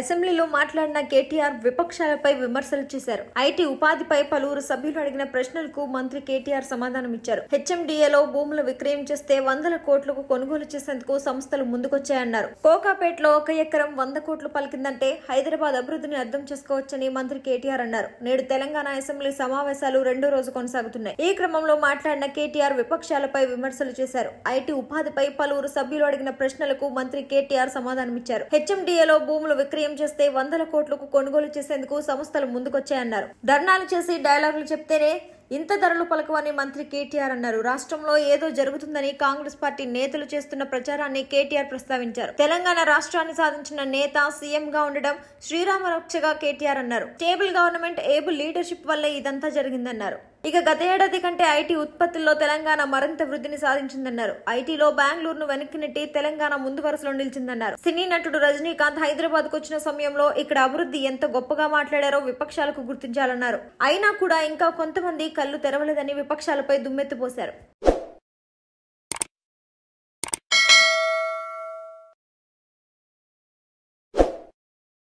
అసెంబ్లీలో మాట్లాడిన కేటీఆర్ విపక్షాలపై విమర్శలు చేశారు ఐటీ ఉపాధిపై పలువురు సభ్యులు అడిగిన ప్రశ్నలకు మంత్రి కేటీఆర్ సమాధానం ఇచ్చారు హెచ్ఎండిఏలో భూములు విక్రయం చేస్తే వందల కోట్లకు కొనుగోలు చేసేందుకు సంస్థలు ముందుకొచ్చాయన్నారు కోకాపేటలో ఒక ఎకరం వంద కోట్లు పలికిందంటే హైదరాబాద్ అభివృద్ధిని అర్థం చేసుకోవచ్చని మంత్రి కేటీఆర్ అన్నారు నేడు తెలంగాణ అసెంబ్లీ సమావేశాలు రెండో రోజు కొనసాగుతున్నాయి ఈ క్రమంలో మాట్లాడిన కేటీఆర్ విపక్షాలపై విమర్శలు చేశారు ఐటీ ఉపాధిపై పలువురు సభ్యులు అడిగిన ప్రశ్నలకు మంత్రి కేటీఆర్ సమాధానం ఇచ్చారు హెచ్ఎండిఏలో భూములు విక్రయం విక్రయం చేస్తే వందల కోట్లకు కొనుగోలు చేసేందుకు సంస్థలు ముందుకొచ్చాయన్నారు ధర్నాలు చేసి డైలాగులు చెప్తేనే ఇంత ధరలు పలకవని మంత్రి కేటీఆర్ అన్నారు రాష్ట్రంలో ఏదో జరుగుతుందని కాంగ్రెస్ పార్టీ నేతలు చేస్తున్న ప్రచారాన్ని కేటీఆర్ ప్రస్తావించారు తెలంగాణ రాష్ట్రాన్ని సాధించిన నేత సీఎం గా ఉండడం శ్రీరామరక్షగా కేటీఆర్ అన్నారు స్టేబుల్ గవర్నమెంట్ ఏబుల్ లీడర్షిప్ వల్లే ఇదంతా జరిగిందన్నారు ఇక గత ఏడాది కంటే ఐటీ ఉత్పత్తుల్లో తెలంగాణ మరింత వృద్ధిని సాధించిందన్నారు ఐటీలో బెంగళూరును వెనక్కి నెట్టి తెలంగాణ ముందు వరుసలో నిలిచిందన్నారు సినీ నటుడు రజనీకాంత్ హైదరాబాద్ కు వచ్చిన సమయంలో ఇక్కడ అభివృద్ధి ఎంత గొప్పగా మాట్లాడారో విపక్షాలకు గుర్తించాలన్నారు అయినా కూడా ఇంకా కొంతమంది కళ్ళు తెరవలేదని విపక్షాలపై దుమ్మెత్తిపోశారు